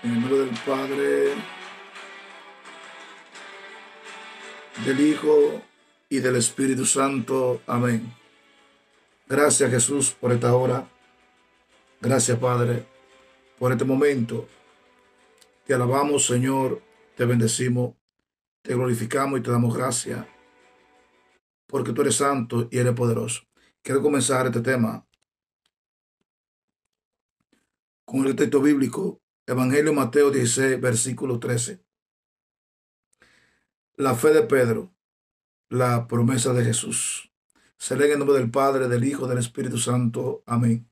En el nombre del Padre, del Hijo y del Espíritu Santo. Amén. Gracias Jesús por esta hora. Gracias Padre por este momento. Te alabamos Señor, te bendecimos, te glorificamos y te damos gracias porque tú eres santo y eres poderoso. Quiero comenzar este tema con el texto bíblico Evangelio Mateo 16, versículo 13. La fe de Pedro, la promesa de Jesús. Se lee en el nombre del Padre, del Hijo, del Espíritu Santo. Amén.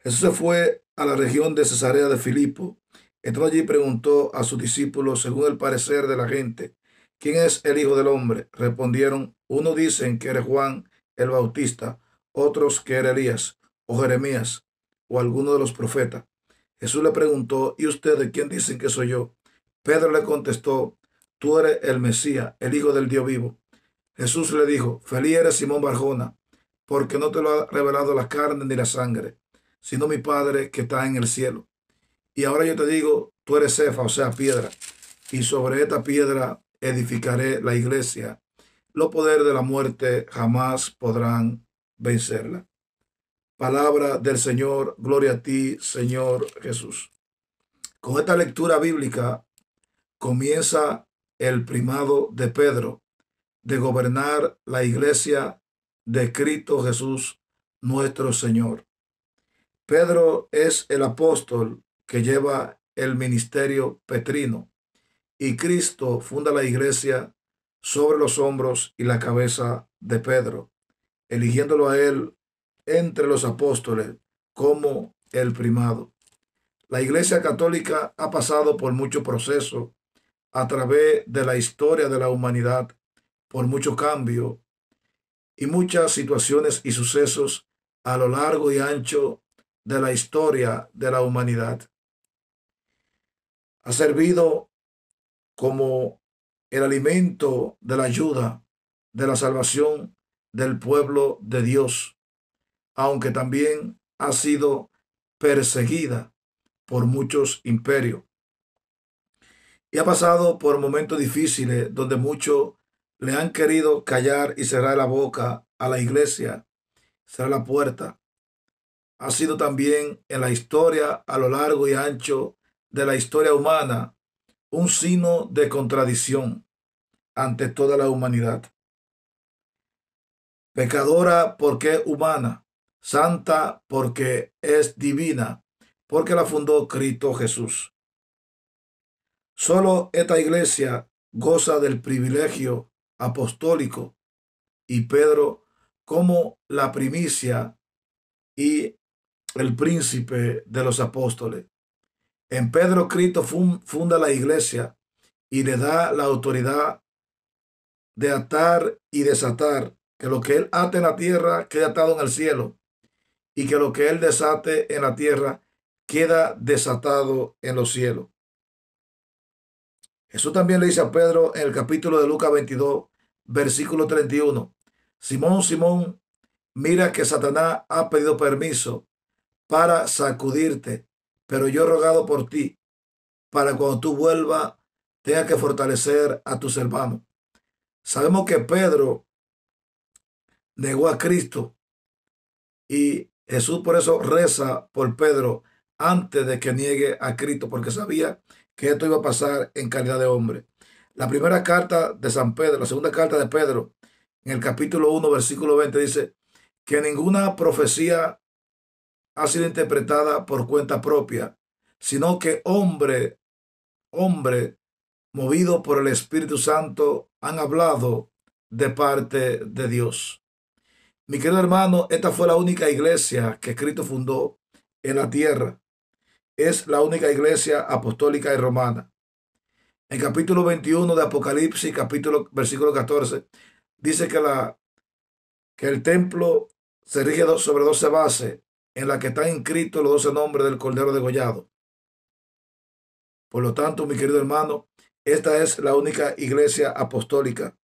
Jesús se fue a la región de Cesarea de Filipo. Entró allí y preguntó a sus discípulos, según el parecer de la gente, ¿quién es el Hijo del Hombre? Respondieron, unos dicen que era Juan el Bautista, otros que era Elías o Jeremías o alguno de los profetas. Jesús le preguntó, ¿y ustedes quién dicen que soy yo? Pedro le contestó, tú eres el Mesías, el Hijo del Dios vivo. Jesús le dijo, feliz eres Simón Barjona, porque no te lo ha revelado la carne ni la sangre, sino mi Padre que está en el cielo. Y ahora yo te digo, tú eres cefa, o sea, piedra, y sobre esta piedra edificaré la iglesia. Los poderes de la muerte jamás podrán vencerla. Palabra del Señor, gloria a ti, Señor Jesús. Con esta lectura bíblica comienza el primado de Pedro de gobernar la iglesia de Cristo Jesús, nuestro Señor. Pedro es el apóstol que lleva el ministerio petrino y Cristo funda la iglesia sobre los hombros y la cabeza de Pedro, eligiéndolo a él entre los apóstoles como el primado. La Iglesia Católica ha pasado por mucho proceso a través de la historia de la humanidad, por mucho cambio y muchas situaciones y sucesos a lo largo y ancho de la historia de la humanidad. Ha servido como el alimento de la ayuda, de la salvación del pueblo de Dios aunque también ha sido perseguida por muchos imperios. Y ha pasado por momentos difíciles donde muchos le han querido callar y cerrar la boca a la iglesia, cerrar la puerta. Ha sido también en la historia, a lo largo y ancho de la historia humana, un signo de contradicción ante toda la humanidad. Pecadora porque humana, santa porque es divina, porque la fundó Cristo Jesús. Solo esta iglesia goza del privilegio apostólico y Pedro como la primicia y el príncipe de los apóstoles. En Pedro Cristo funda la iglesia y le da la autoridad de atar y desatar, que lo que él ata en la tierra queda atado en el cielo y que lo que Él desate en la tierra queda desatado en los cielos. Jesús también le dice a Pedro en el capítulo de Lucas 22, versículo 31, Simón, Simón, mira que Satanás ha pedido permiso para sacudirte, pero yo he rogado por ti, para cuando tú vuelvas, tenga que fortalecer a tus hermanos. Sabemos que Pedro negó a Cristo y Jesús por eso reza por Pedro antes de que niegue a Cristo, porque sabía que esto iba a pasar en calidad de hombre. La primera carta de San Pedro, la segunda carta de Pedro, en el capítulo 1, versículo 20, dice que ninguna profecía ha sido interpretada por cuenta propia, sino que hombre, hombre, movido por el Espíritu Santo, han hablado de parte de Dios. Mi querido hermano, esta fue la única iglesia que Cristo fundó en la tierra. Es la única iglesia apostólica y romana. En capítulo 21 de Apocalipsis, capítulo versículo 14, dice que, la, que el templo se rige sobre 12 bases en las que están inscritos los 12 nombres del Cordero degollado. Por lo tanto, mi querido hermano, esta es la única iglesia apostólica.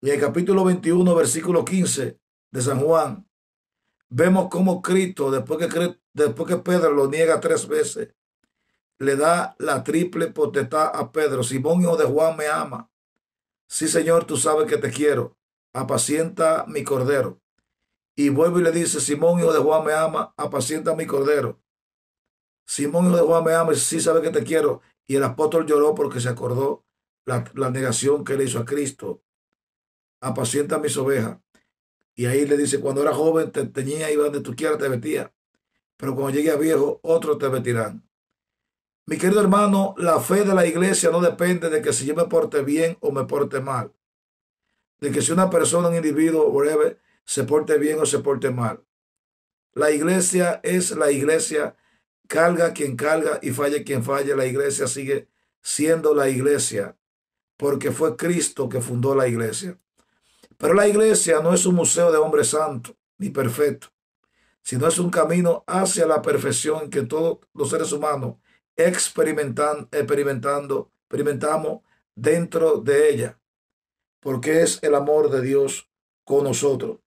Y en el capítulo 21, versículo 15, de San Juan, vemos cómo Cristo, después que, después que Pedro lo niega tres veces, le da la triple potestad a Pedro. Simón, hijo de Juan, me ama. Sí, Señor, tú sabes que te quiero. Apacienta mi cordero. Y vuelve y le dice, Simón, hijo de Juan, me ama. Apacienta mi cordero. Simón, hijo de Juan, me ama. Sí, sabe que te quiero. Y el apóstol lloró porque se acordó la negación que le hizo a Cristo. Apacienta mis ovejas. Y ahí le dice, cuando era joven te tenía, iba donde tú quieras, te metía. Pero cuando llegue a viejo, otros te metirán. Mi querido hermano, la fe de la iglesia no depende de que si yo me porte bien o me porte mal. De que si una persona, un individuo, breve, se porte bien o se porte mal. La iglesia es la iglesia. Carga quien carga y falle quien falle. La iglesia sigue siendo la iglesia. Porque fue Cristo que fundó la iglesia. Pero la iglesia no es un museo de hombres santos ni perfecto, sino es un camino hacia la perfección que todos los seres humanos experimentan, experimentando, experimentamos dentro de ella, porque es el amor de Dios con nosotros.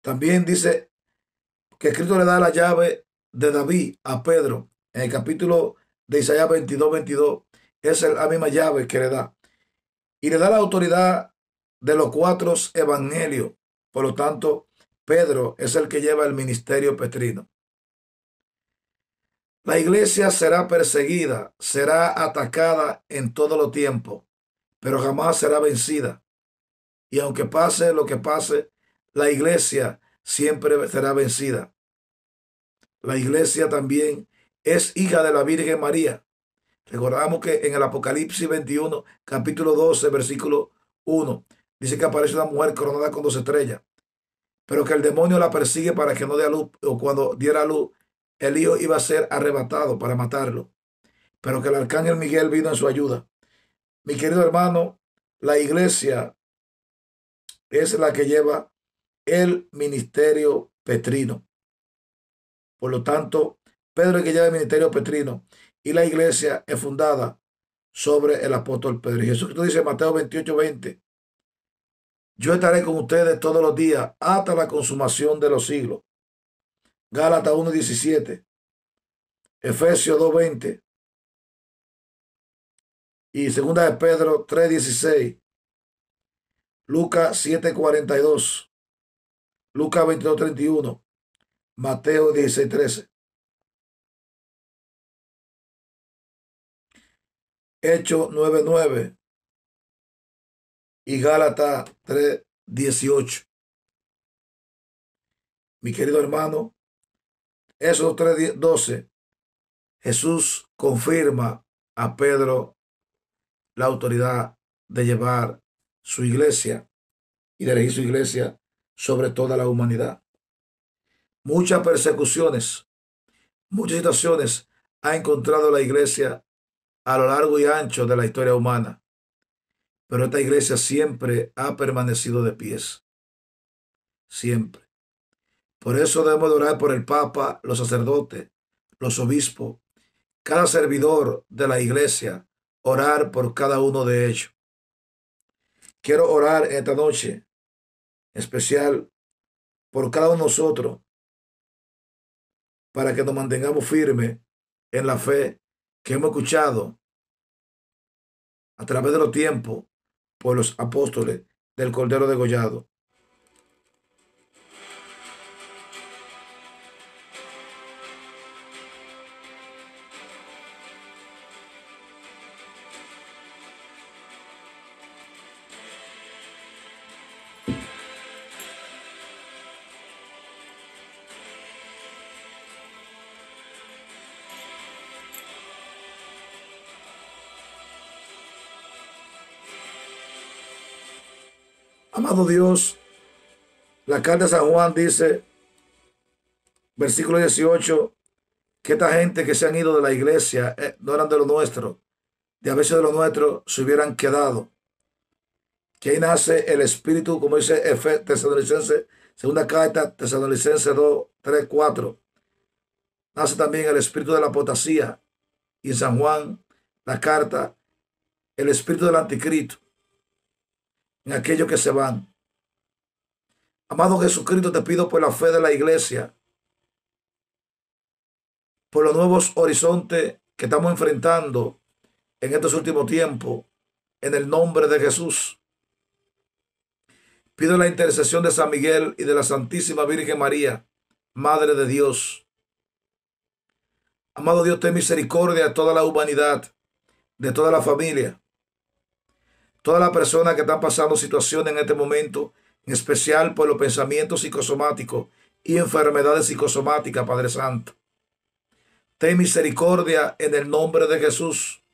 También dice que Cristo le da la llave de David a Pedro en el capítulo de Isaías 22, 22. Es la misma llave que le da y le da la autoridad de los cuatro evangelios. Por lo tanto, Pedro es el que lleva el ministerio petrino. La iglesia será perseguida, será atacada en todo lo tiempo, pero jamás será vencida. Y aunque pase lo que pase, la iglesia siempre será vencida. La iglesia también es hija de la Virgen María, Recordamos que en el Apocalipsis 21, capítulo 12, versículo 1, dice que aparece una mujer coronada con dos estrellas, pero que el demonio la persigue para que no dé a luz, o cuando diera luz, el hijo iba a ser arrebatado para matarlo, pero que el arcángel Miguel vino en su ayuda. Mi querido hermano, la iglesia es la que lleva el ministerio petrino. Por lo tanto, Pedro es que lleva el ministerio petrino y la iglesia es fundada sobre el apóstol Pedro. Y Jesucristo dice Mateo 28, 20, yo estaré con ustedes todos los días hasta la consumación de los siglos. Gálatas 1, 17, Efesios 2, 20 y segunda de Pedro 3, 16, Lucas 7, 42, Lucas 22, 31, Mateo 16, 13. Hecho 9.9 y Gálatas 3.18. Mi querido hermano, esos 3.12, Jesús confirma a Pedro la autoridad de llevar su iglesia y de elegir su iglesia sobre toda la humanidad. Muchas persecuciones, muchas situaciones ha encontrado la iglesia a lo largo y ancho de la historia humana, pero esta iglesia siempre ha permanecido de pies. Siempre. Por eso debemos orar por el Papa, los sacerdotes, los obispos, cada servidor de la iglesia, orar por cada uno de ellos. Quiero orar esta noche, especial por cada uno de nosotros, para que nos mantengamos firmes en la fe que hemos escuchado a través de los tiempos por los apóstoles del Cordero degollado. Amado Dios, la carta de San Juan dice, versículo 18, que esta gente que se han ido de la iglesia eh, no eran de lo nuestro, de a veces de lo nuestro se hubieran quedado. Que ahí nace el espíritu, como dice Efes, Tesalonicense, segunda carta, Tesalonicense 2, 3, 4. Nace también el espíritu de la apostasía. Y en San Juan, la carta, el espíritu del anticristo en aquellos que se van. Amado Jesucristo, te pido por la fe de la iglesia, por los nuevos horizontes que estamos enfrentando en estos últimos tiempos, en el nombre de Jesús. Pido la intercesión de San Miguel y de la Santísima Virgen María, Madre de Dios. Amado Dios, ten misericordia de toda la humanidad, de toda la familia. Todas las personas que están pasando situaciones en este momento, en especial por los pensamientos psicosomáticos y enfermedades psicosomáticas, Padre Santo. Ten misericordia en el nombre de Jesús.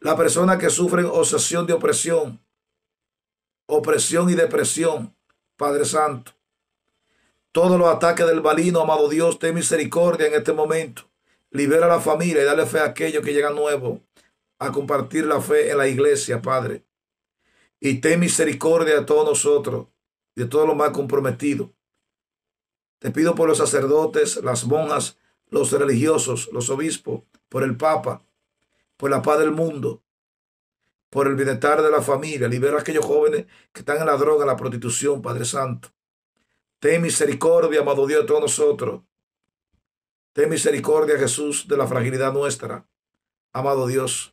Las personas que sufren obsesión de opresión, opresión y depresión, Padre Santo. Todos los ataques del balino, amado Dios, ten misericordia en este momento. Libera a la familia y dale fe a aquellos que llegan nuevos a compartir la fe en la iglesia, Padre. Y ten misericordia a todos nosotros, de todos los más comprometidos. Te pido por los sacerdotes, las monjas, los religiosos, los obispos, por el Papa, por la paz del mundo, por el bienestar de la familia. Libera a aquellos jóvenes que están en la droga, en la prostitución, Padre Santo. Ten misericordia, amado Dios, de todos nosotros. Ten misericordia, Jesús, de la fragilidad nuestra. Amado Dios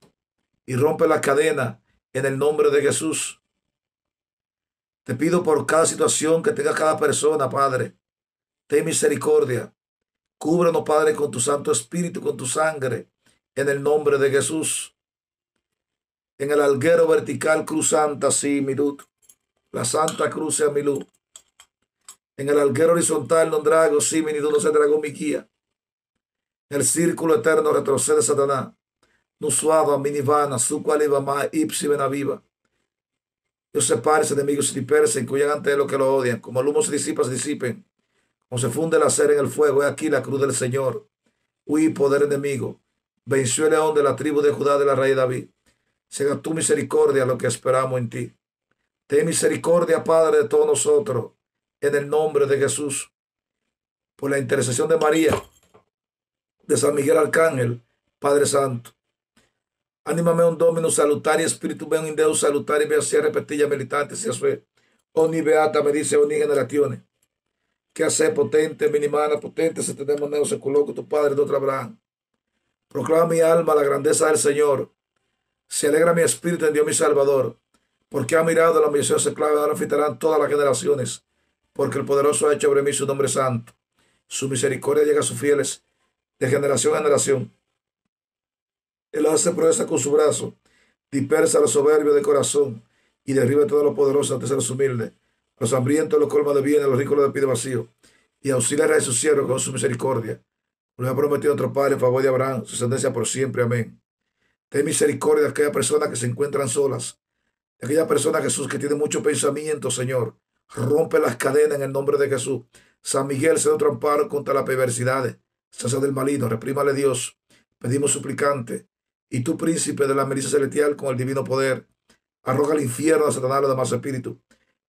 y rompe la cadena en el nombre de Jesús. Te pido por cada situación que tenga cada persona, Padre. Ten misericordia. Cúbranos, Padre, con tu Santo Espíritu, con tu sangre, en el nombre de Jesús. En el alguero vertical, Cruz Santa, sí, La Santa Cruz sea luz. En el alguero horizontal, drago, sí, mi no se dragó mi guía. el círculo eterno retrocede Satanás. Nuswava, Minivana, ma Ipsi, Benaviva. Dios separe, sus enemigos y dispersen, que ante los que lo odian. Como el humo se disipa, se disipen. Como se funde la acero en el fuego, es aquí la cruz del Señor. Huí, poder enemigo. Venció el león de la tribu de Judá de la rey David. Sega tu misericordia lo que esperamos en ti. Ten misericordia, Padre, de todos nosotros, en el nombre de Jesús. Por la intercesión de María, de San Miguel Arcángel, Padre Santo. Anima me un domino y espíritu me un Deus y me hacía repetilla militante, si eso es. ni beata me dice, ni generaciones. Que hace potente, minimana, potente, se tenemos neo, se coloco tu padre de otra Abraham. Proclama mi alma la grandeza del Señor. Se alegra mi espíritu en Dios mi Salvador, porque ha mirado la misión se clave, ahora fitarán todas las generaciones, porque el poderoso ha hecho sobre mí su nombre santo. Su misericordia llega a sus fieles de generación a generación. Él hace proeza con su brazo, dispersa los soberbios de corazón y derriba a todos los poderosos antes de los humildes. los hambrientos los colma de bien, a los ricos los despide vacío y auxilia a su siervos con su misericordia. Lo ha prometido a nuestro Padre en favor de Abraham, su sentencia por siempre. Amén. Ten misericordia de aquellas personas que se encuentran solas, de aquella persona, Jesús, que tiene mucho pensamiento, Señor. Rompe las cadenas en el nombre de Jesús. San Miguel sea otro amparo contra las perversidades. Sacia del Malino, reprímale Dios. Pedimos suplicante y tú, príncipe de la milicia celestial, con el divino poder, arroja al infierno a Satanás y los demás espíritus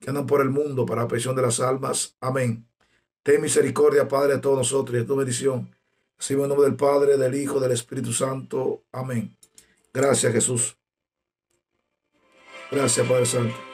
que andan por el mundo para la presión de las almas. Amén. Ten misericordia, Padre, de todos nosotros y de tu bendición. Recibe en nombre del Padre, del Hijo, del Espíritu Santo. Amén. Gracias, Jesús. Gracias, Padre Santo.